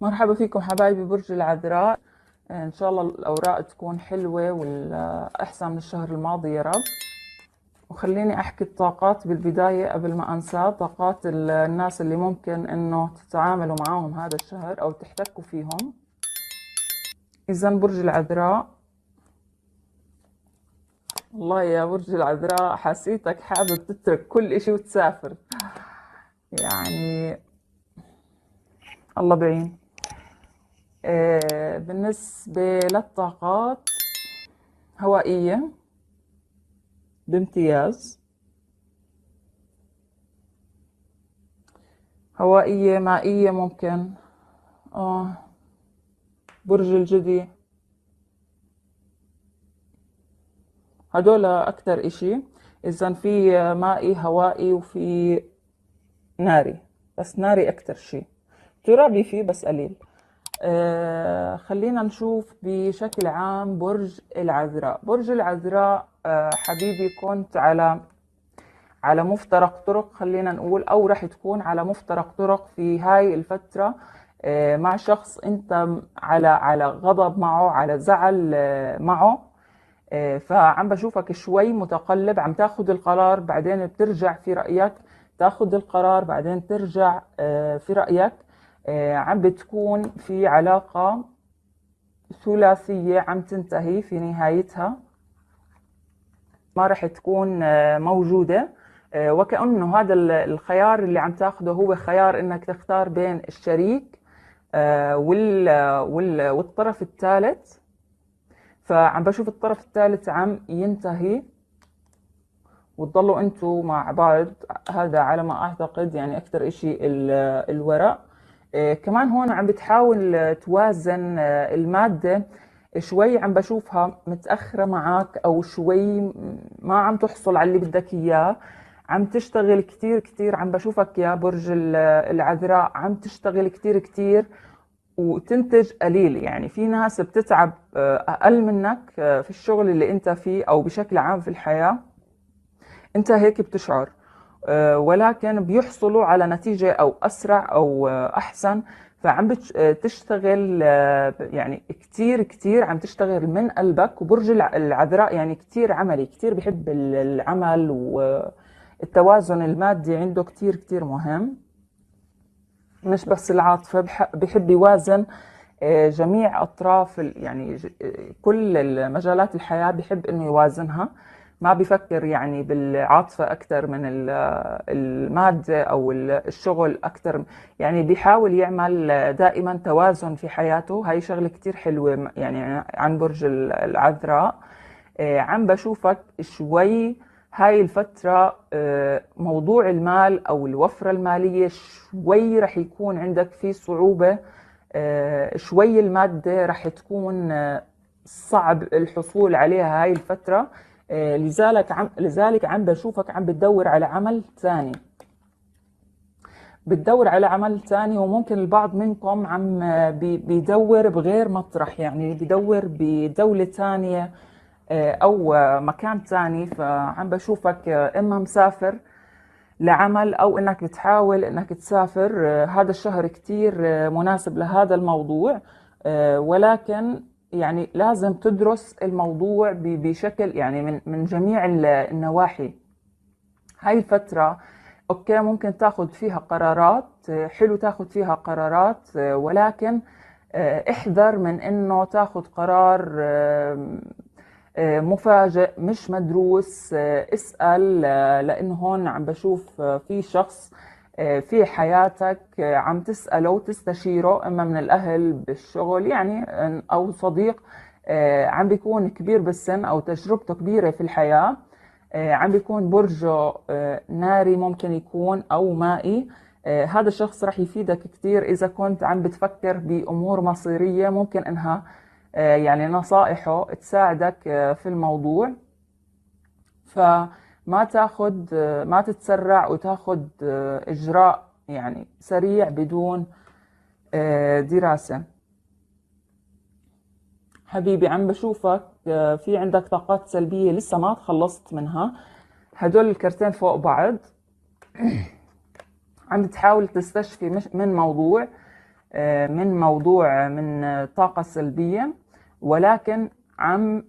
مرحبا فيكم حبايبي برج العذراء آه، ان شاء الله الاوراق تكون حلوه والاحسن من الشهر الماضي يا رب وخليني احكي الطاقات بالبدايه قبل ما انسى طاقات الناس اللي ممكن انه تتعاملوا معاهم هذا الشهر او تحتكوا فيهم اذا برج العذراء والله يا برج العذراء حسيتك حابب تترك كل اشي وتسافر يعني الله بعين آه، بالنسبة للطاقات هوائية بامتياز هوائية مائية ممكن آه برج الجدي هدول أكتر إشي إذا في مائي هوائي وفي ناري بس ناري أكتر شي ترابي فيه بس قليل آه، خلينا نشوف بشكل عام برج العذراء برج العذراء آه، حبيبي كنت على على مفترق طرق خلينا نقول او راح تكون على مفترق طرق في هاي الفتره آه، مع شخص انت على على غضب معه على زعل معه فعم بشوفك شوي متقلب عم تاخذ القرار بعدين بترجع في رايك تاخذ القرار بعدين ترجع في رايك آه، عم بتكون في علاقة ثلاثية عم تنتهي في نهايتها ما رح تكون آه، موجودة آه، وكأنه هذا الخيار اللي عم تاخده هو خيار انك تختار بين الشريك والطرف الثالث فعم بشوف الطرف الثالث عم ينتهي وتضلوا انتوا مع بعض هذا على ما اعتقد يعني اكثر اشي الورق إيه، كمان هون عم بتحاول آه، توازن آه، المادة شوي عم بشوفها متأخرة معك أو شوي ما عم تحصل على اللي بدك إياه عم تشتغل كتير كتير عم بشوفك يا برج العذراء عم تشتغل كتير كتير وتنتج قليل يعني في ناس بتتعب آه، أقل منك في الشغل اللي أنت فيه أو بشكل عام في الحياة أنت هيك بتشعر آه، ولكن بيحصلوا على نتيجة أو أسرع أو آه، أحسن فعم آه، تشتغل يعني كتير كتير عم تشتغل من قلبك وبرج العذراء يعني كتير عملي كتير بحب العمل والتوازن المادي عنده كتير كتير مهم مش بس العاطفة بحب يوازن جميع أطراف يعني كل مجالات الحياة بحب إنه يوازنها ما بيفكر يعني بالعاطفة أكثر من المادة أو الشغل أكثر يعني بيحاول يعمل دائما توازن في حياته هاي شغلة كتير حلوة يعني عن برج العذراء آه، عم بشوفك شوي هاي الفترة آه، موضوع المال أو الوفرة المالية شوي رح يكون عندك في صعوبة آه، شوي المادة رح تكون صعب الحصول عليها هاي الفترة آه، لذلك عم لذلك عم بشوفك عم بتدور على عمل ثاني بتدور على عمل ثاني وممكن البعض منكم عم آه، بيدور بغير مطرح يعني بيدور بدولة ثانية آه، أو مكان ثاني فعم بشوفك إما مسافر لعمل أو إنك بتحاول إنك تسافر هذا الشهر كتير مناسب لهذا الموضوع ولكن يعني لازم تدرس الموضوع بشكل يعني من من جميع النواحي هاي الفترة اوكي ممكن تاخذ فيها قرارات حلو تاخذ فيها قرارات ولكن آه، احذر من انه تاخذ قرار آه، مفاجئ مش مدروس آه، اسال لانه هون عم بشوف في شخص آه، في حياتك آه، عم تسأله وتستشيره إما من الأهل بالشغل يعني آه، أو صديق عم بيكون كبير بالسن أو تجربته كبيرة في الحياة عم بيكون برجه ناري ممكن يكون أو مائي هذا الشخص رح يفيدك كثير إذا كنت عم بتفكر بأمور مصيرية ممكن إنها يعني نصائحه تساعدك في الموضوع ف ما تاخد ما تتسرع وتاخد آه، اجراء يعني سريع بدون آه، دراسه حبيبي عم بشوفك آه، في عندك طاقات سلبيه لسه ما تخلصت منها هدول الكرتين فوق بعض عم تحاول تستشفي من موضوع من موضوع من طاقه سلبيه ولكن عم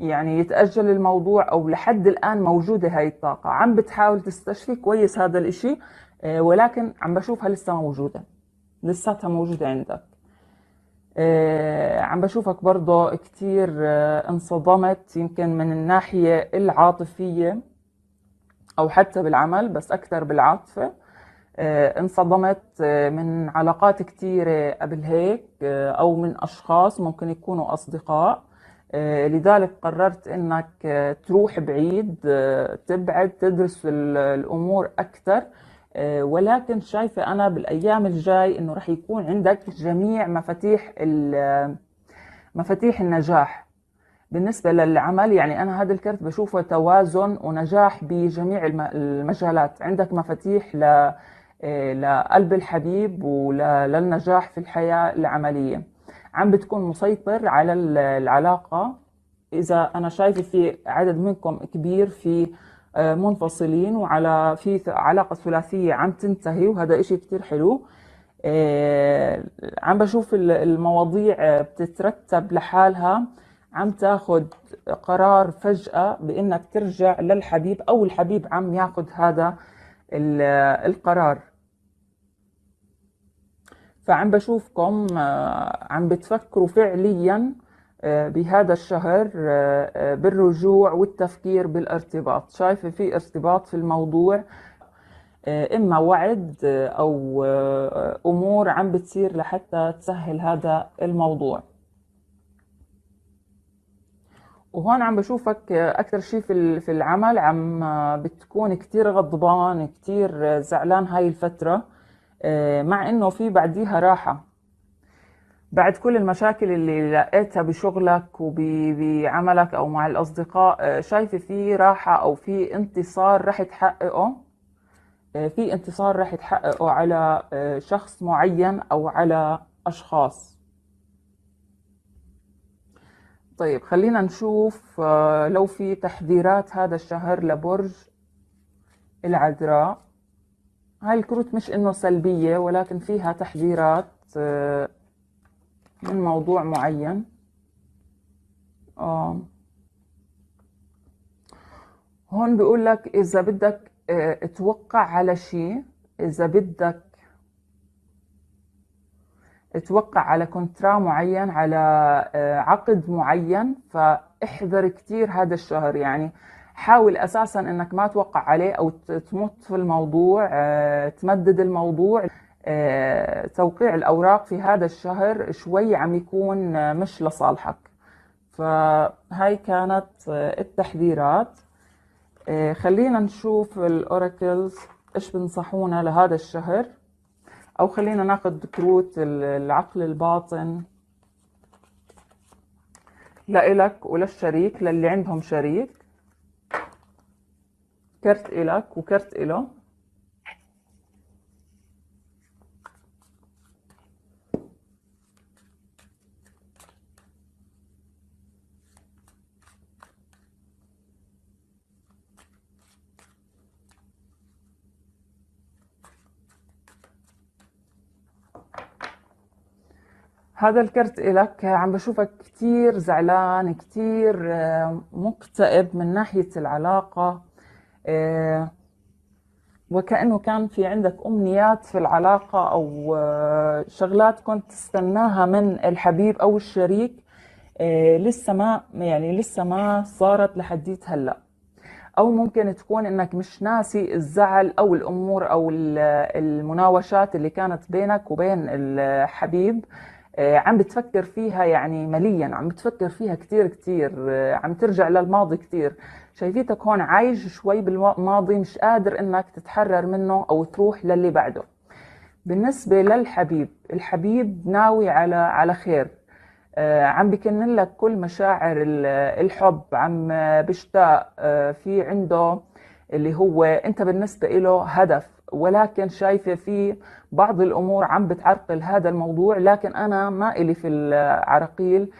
يعني يتأجل الموضوع أو لحد الآن موجودة هاي الطاقة عم بتحاول تستشفي كويس هذا الإشي آه، ولكن عم بشوفها لسه موجودة لساتها موجودة عندك آه، عم بشوفك برضه كتير آه، انصدمت يمكن من الناحية العاطفية أو حتى بالعمل بس أكثر بالعاطفة انصدمت من علاقات كتيرة قبل هيك أو من أشخاص ممكن يكونوا أصدقاء آه، لذلك قررت انك آه، تروح بعيد آه، تبعد تدرس الامور اكثر ولكن شايفه انا بالايام الجاي انه رح يكون عندك جميع مفاتيح مفاتيح النجاح بالنسبه للعمل يعني انا هذا الكرت بشوفه توازن ونجاح بجميع المجالات عندك مفاتيح ل لقلب الحبيب وللنجاح في الحياه العمليه عم بتكون مسيطر على العلاقة إذا أنا شايفة في عدد منكم كبير في آه، منفصلين وعلى في علاقة ثلاثية عم تنتهي وهذا إشي كتير حلو آه، عم بشوف المواضيع بتترتب لحالها عم تاخد قرار فجأة بإنك ترجع للحبيب أو الحبيب عم ياخد هذا القرار فعم بشوفكم آه، عم بتفكروا فعليا آه، بهذا الشهر آه، بالرجوع والتفكير بالارتباط شايفة في ارتباط في الموضوع إما وعد أو أمور عم بتصير لحتى تسهل هذا الموضوع وهون عم بشوفك أكثر شيء في العمل عم بتكون كتير غضبان كتير زعلان هاي الفترة آه، مع انه في بعديها راحه بعد كل المشاكل اللي لقيتها بشغلك وبعملك او مع الاصدقاء آه، شايفه في راحه او في انتصار رح تحققه آه، في انتصار رح تحققه على شخص معين او على اشخاص طيب خلينا نشوف لو في تحذيرات هذا الشهر لبرج العذراء هاي الكروت مش انه سلبية ولكن فيها تحذيرات آه، من موضوع معين آه. هون بيقول لك اذا بدك آه، توقع على شيء اذا بدك توقع على كونترا معين على آه، عقد معين فاحذر كتير هذا الشهر يعني حاول اساسا انك ما توقع عليه او تمط في الموضوع آه، تمدد الموضوع آه، توقيع الاوراق في هذا الشهر شوي عم يكون آه، مش لصالحك فهاي كانت التحذيرات خلينا نشوف الاوراكلز ايش بنصحونا لهذا الشهر او خلينا ناخذ كروت العقل الباطن لإلك وللشريك للي عندهم شريك كرت إلك وكرت إله هذا الكرت إلك عم بشوفك كتير زعلان كتير آه، مكتئب من ناحية العلاقة آه، وكأنه كان في عندك أمنيات في العلاقة أو آه، شغلات كنت تستناها من الحبيب أو الشريك آه، لسه ما يعني لسه ما صارت لحديت هلأ أو ممكن تكون إنك مش ناسي الزعل أو الأمور أو المناوشات اللي كانت بينك وبين الحبيب عم بتفكر فيها يعني مليا عم بتفكر فيها كتير كتير عم ترجع للماضي كتير شايفيتك هون عايش شوي بالماضي مش قادر انك تتحرر منه او تروح للي بعده بالنسبة للحبيب الحبيب ناوي على على خير آه، عم بكن لك كل مشاعر الحب عم بيشتاق آه، في عنده اللي هو انت بالنسبة له هدف ولكن شايفة في بعض الأمور عم بتعرقل هذا الموضوع لكن أنا ما إلي في العراقيل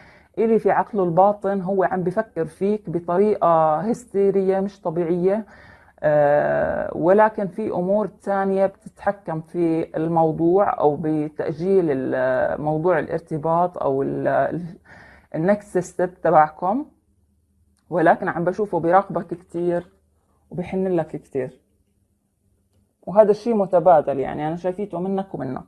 اللي في عقله الباطن هو عم بفكر فيك بطريقة هستيرية مش طبيعية آه، ولكن في أمور تانية بتتحكم في الموضوع أو بتأجيل موضوع الارتباط أو النكست ستيب تبعكم ولكن عم بشوفه بيراقبك كتير وبحن لك كتير وهذا الشيء متبادل يعني أنا شايفيته منك ومنك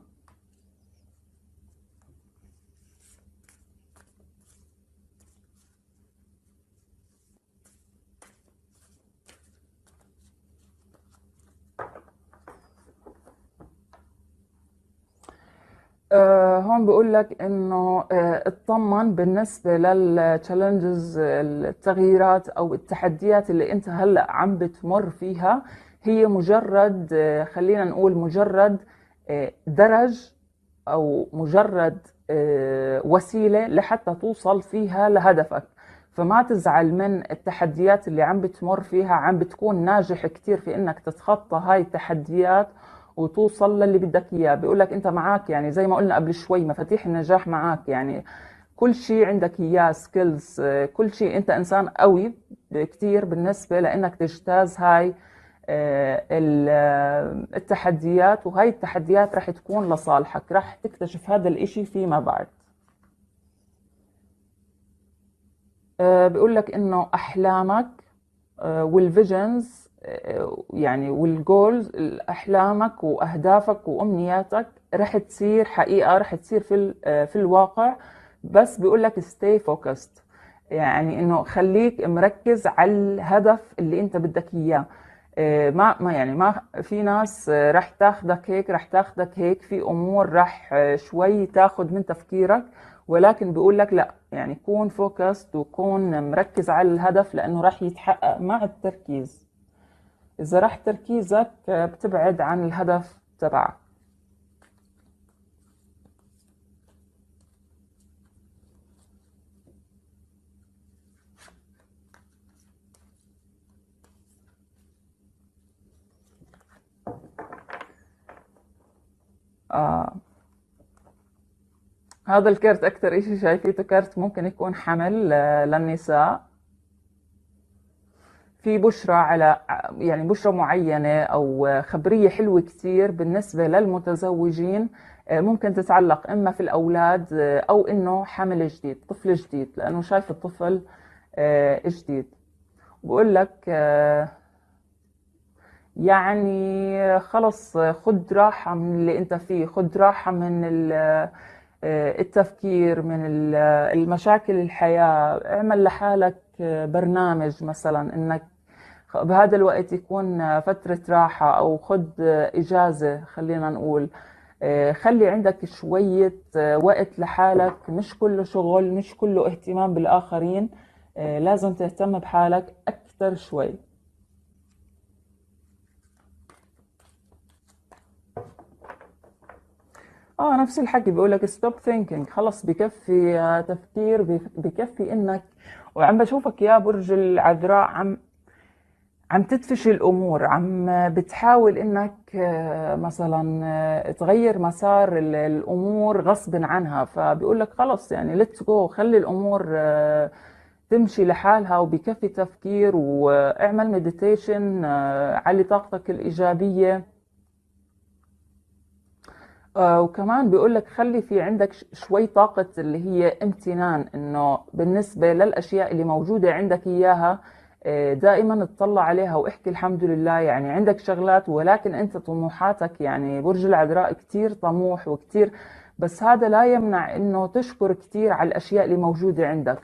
آه، هون بقول لك انه آه، اطمن بالنسبه للتشالنجز التغييرات او التحديات اللي انت هلا عم بتمر فيها هي مجرد آه، خلينا نقول مجرد درج او مجرد وسيله لحتى توصل فيها لهدفك فما تزعل من التحديات اللي عم بتمر فيها عم بتكون ناجح كتير في انك تتخطى هاي التحديات وتوصل للي بدك اياه بيقول لك انت معك يعني زي ما قلنا قبل شوي مفاتيح النجاح معك يعني كل شيء عندك اياه سكيلز آه، كل شيء انت انسان قوي كثير بالنسبه لانك تجتاز هاي آه، آه، التحديات وهي التحديات رح تكون لصالحك رح تكتشف هذا الإشي فيما بعد بيقول لك انه احلامك والفيجنز يعني والجولز احلامك واهدافك وامنياتك رح تصير حقيقه رح تصير في آه، في الواقع بس بيقول لك ستي فوكست يعني انه خليك مركز على الهدف اللي انت بدك اياه آه، ما ما يعني ما في ناس آه، رح تاخذك هيك رح تاخذك هيك في امور رح شوي تاخذ من تفكيرك ولكن بيقول لك لا يعني كون فوكست وكون مركز على الهدف لانه رح يتحقق مع التركيز إذا راح تركيزك آه، بتبعد عن الهدف تبعك آه. هذا الكرت أكثر إشي شايفيته كرت ممكن يكون حمل آه، للنساء في بشرة على يعني بشرة معينة أو خبرية حلوة كثير بالنسبة للمتزوجين آه، ممكن تتعلق إما في الأولاد آه، أو إنه حمل جديد طفل جديد لأنه شايف الطفل آه، جديد بقول لك يعني خلص خد راحة من اللي أنت فيه خد راحة من التفكير من المشاكل الحياة اعمل لحالك برنامج مثلا انك بهذا الوقت يكون فترة راحة أو خد إجازة خلينا نقول إيه، خلي عندك شوية إيه، وقت لحالك مش كله شغل مش كله اهتمام بالآخرين إيه، لازم تهتم بحالك أكثر شوي اه نفس الحكي بيقول لك ستوب ثينكينج خلص بكفي تفكير بكفي انك وعم بشوفك يا برج العذراء عم عم تدفش الامور عم بتحاول انك آه، مثلا آه، تغير مسار الامور غصب عنها فبيقول لك خلص يعني ليتس جو خلي الامور آه، تمشي لحالها وبكفي تفكير واعمل مديتيشن علي طاقتك الايجابيه آه، وكمان بيقول لك خلي في عندك شوي طاقة اللي هي امتنان انه بالنسبة للاشياء اللي موجودة عندك اياها آه، دائما اطلع عليها واحكي الحمد لله يعني عندك شغلات ولكن انت طموحاتك يعني برج العذراء كتير طموح وكتير بس هذا لا يمنع انه تشكر كتير على الاشياء اللي موجودة عندك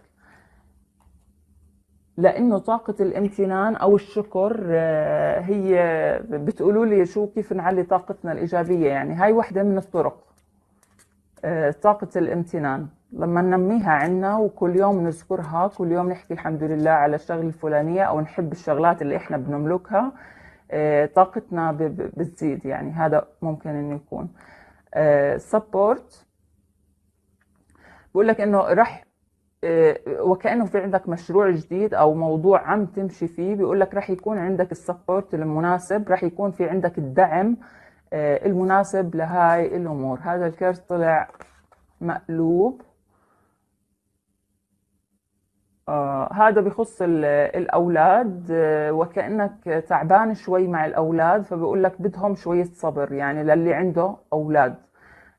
لانه طاقه الامتنان او الشكر آه، هي بتقولوا لي شو كيف نعلي طاقتنا الايجابيه يعني هاي وحده من الطرق آه، طاقه الامتنان لما ننميها عنا وكل يوم نذكرها كل يوم نحكي الحمد لله على الشغله الفلانيه او نحب الشغلات اللي احنا بنملكها آه، طاقتنا بتزيد يعني هذا ممكن انه يكون سبورت بقول لك انه رح آه، وكانه في عندك مشروع جديد او موضوع عم تمشي فيه بيقول لك رح يكون عندك السبورت المناسب رح يكون في عندك الدعم آه، المناسب لهاي الامور هذا الكرت طلع مقلوب آه هذا بخص الأولاد آه، وكأنك تعبان شوي مع الأولاد فبقول لك بدهم شوية صبر يعني للي عنده أولاد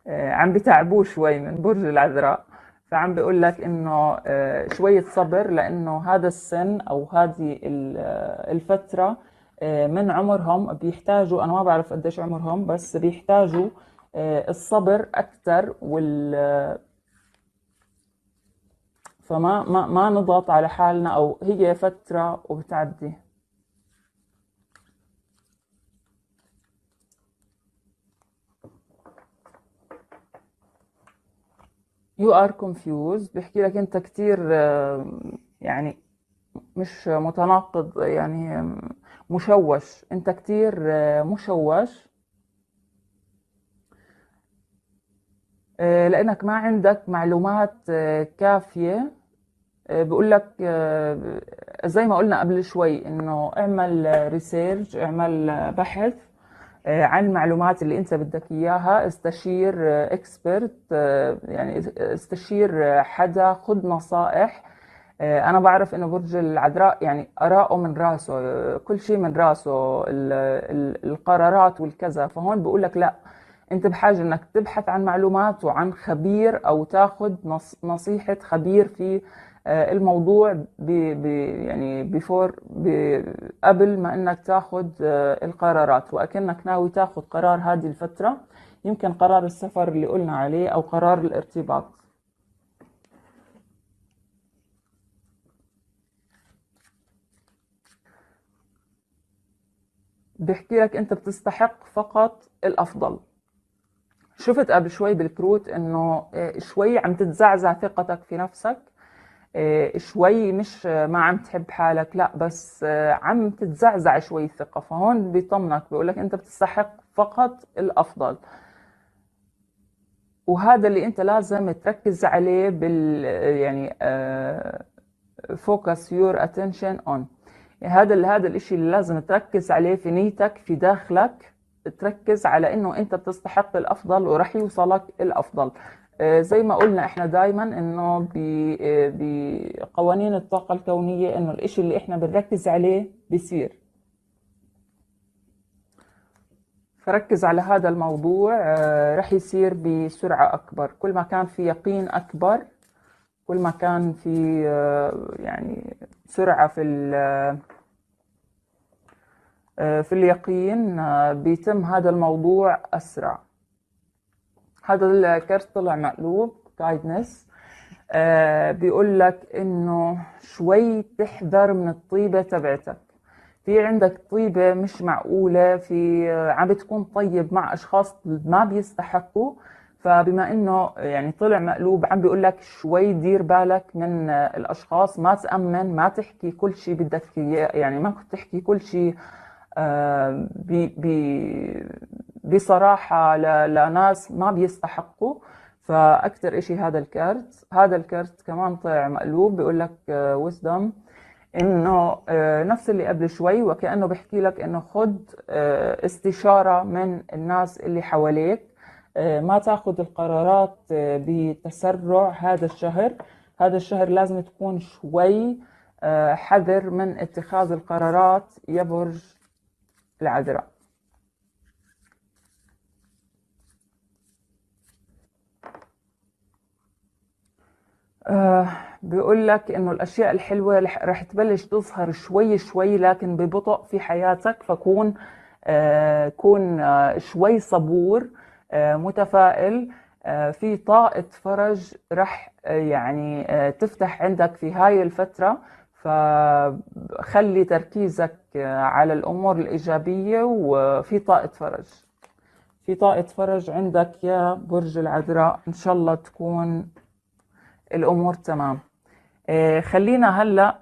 آه عم بتعبوه شوي من برج العذراء فعم بيقول لك انه آه، شويه صبر لانه هذا السن او هذه آه، الفتره آه، من عمرهم بيحتاجوا انا ما بعرف قديش عمرهم بس بيحتاجوا الصبر اكثر وال فما ما ما نضغط على حالنا او هي فتره وبتعدي you are confused بيحكي لك انت كتير آه، يعني مش متناقض يعني مشوش انت كتير آه، مشوش آه، لانك ما عندك معلومات كافيه بقول لك زي ما قلنا قبل شوي انه اعمل ريسيرش اعمل بحث آه، عن المعلومات اللي انت بدك اياها استشير اكسبرت آه، آه، يعني استشير حدا خذ نصائح انا بعرف انه برج العذراء يعني اراءه من راسه كل شيء من راسه القرارات والكذا فهون بقول لك لا انت بحاجه انك تبحث عن معلومات وعن خبير او تاخذ نصيحه خبير في آه، الموضوع بي بي يعني بيفور بي قبل ما انك تاخذ آه، القرارات واكنك ناوي تاخذ قرار هذه الفتره يمكن قرار السفر اللي قلنا عليه او قرار الارتباط بيحكي لك انت بتستحق فقط الافضل شفت قبل شوي بالكروت انه آه، شوي عم تتزعزع ثقتك في نفسك آه، شوي مش آه، ما عم تحب حالك لا بس آه، عم تتزعزع شوي الثقة فهون بيطمنك بيقولك أنت بتستحق فقط الأفضل وهذا اللي أنت لازم تركز عليه بال يعني فوكس يور اتنشن اون هذا هذا الاشي اللي لازم تركز عليه في نيتك في داخلك تركز على انه انت بتستحق الافضل ورح يوصلك الافضل آه، زي ما قلنا احنا دايما انه بقوانين آه، الطاقة الكونية انه الاشي اللي احنا بنركز عليه بصير فركز على هذا الموضوع آه، رح يصير بسرعة أكبر كل ما كان في يقين أكبر كل ما كان في يعني سرعة في في اليقين بيتم هذا الموضوع أسرع هذا الكرت طلع مقلوب كايدنس آه بيقول لك انه شوي تحذر من الطيبه تبعتك في عندك طيبه مش معقوله في عم بتكون طيب مع اشخاص ما بيستحقوا فبما انه يعني طلع مقلوب عم بيقول لك شوي دير بالك من الاشخاص ما تامن ما تحكي كل شيء بدك اياه يعني ما كنت تحكي كل شيء بصراحة لناس ما بيستحقوا فأكثر إشي هذا الكارت هذا الكارت كمان طلع مقلوب بيقول لك وسدم آه، إنه آه، نفس اللي قبل شوي وكأنه بيحكي لك إنه خد آه، استشارة من الناس اللي حواليك ما تاخذ القرارات بتسرع هذا الشهر هذا الشهر لازم تكون شوي حذر من اتخاذ القرارات برج العذراء آه بيقول لك انه الاشياء الحلوه رح تبلش تظهر شوي شوي لكن ببطء في حياتك فكون آه كون آه شوي صبور آه، متفائل آه، في طاقة فرج رح آه، يعني تفتح عندك في هاي الفترة فخلي تركيزك على الأمور الإيجابية وفي طاقة فرج في طاقة فرج عندك يا برج العذراء إن شاء الله تكون الأمور تمام إيه، خلينا هلأ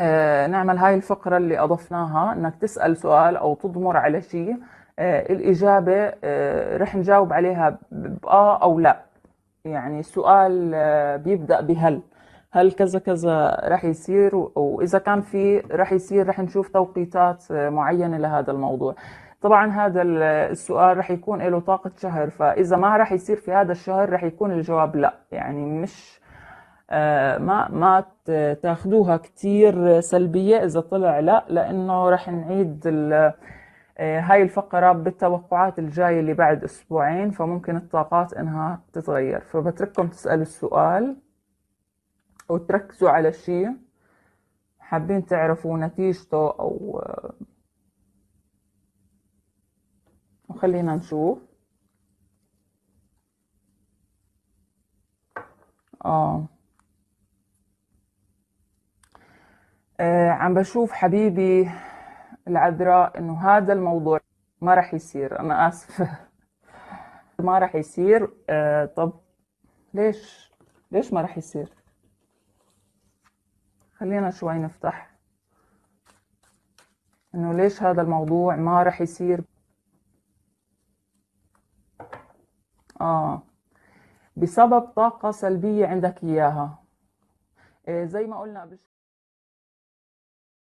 إيه، نعمل هاي الفقرة اللي أضفناها إنك تسأل سؤال أو تضمر على شيء إيه، الإجابة رح نجاوب عليها بآه أو لا يعني السؤال بيبدأ بهل هل كذا كذا رح يصير واذا كان في رح يصير رح نشوف توقيتات معينه لهذا الموضوع طبعا هذا السؤال رح يكون له طاقة شهر فإذا ما رح يصير في هذا الشهر رح يكون الجواب لا يعني مش آه، ما ما تاخذوها كثير سلبية إذا طلع لا لأنه رح نعيد آه، هاي الفقرة بالتوقعات الجاية اللي بعد أسبوعين فممكن الطاقات إنها تتغير فبترككم تسألوا السؤال أو تركزوا على شيء حابين تعرفوا نتيجته أو آه، وخلينا نشوف آه. آه عم بشوف حبيبي العذراء إنه هذا الموضوع ما رح يصير أنا آسفة ما رح يصير آه طب ليش ليش ما رح يصير خلينا شوي نفتح انه ليش هذا الموضوع ما رح يصير اه بسبب طاقة سلبية عندك اياها إيه زي ما قلنا قبل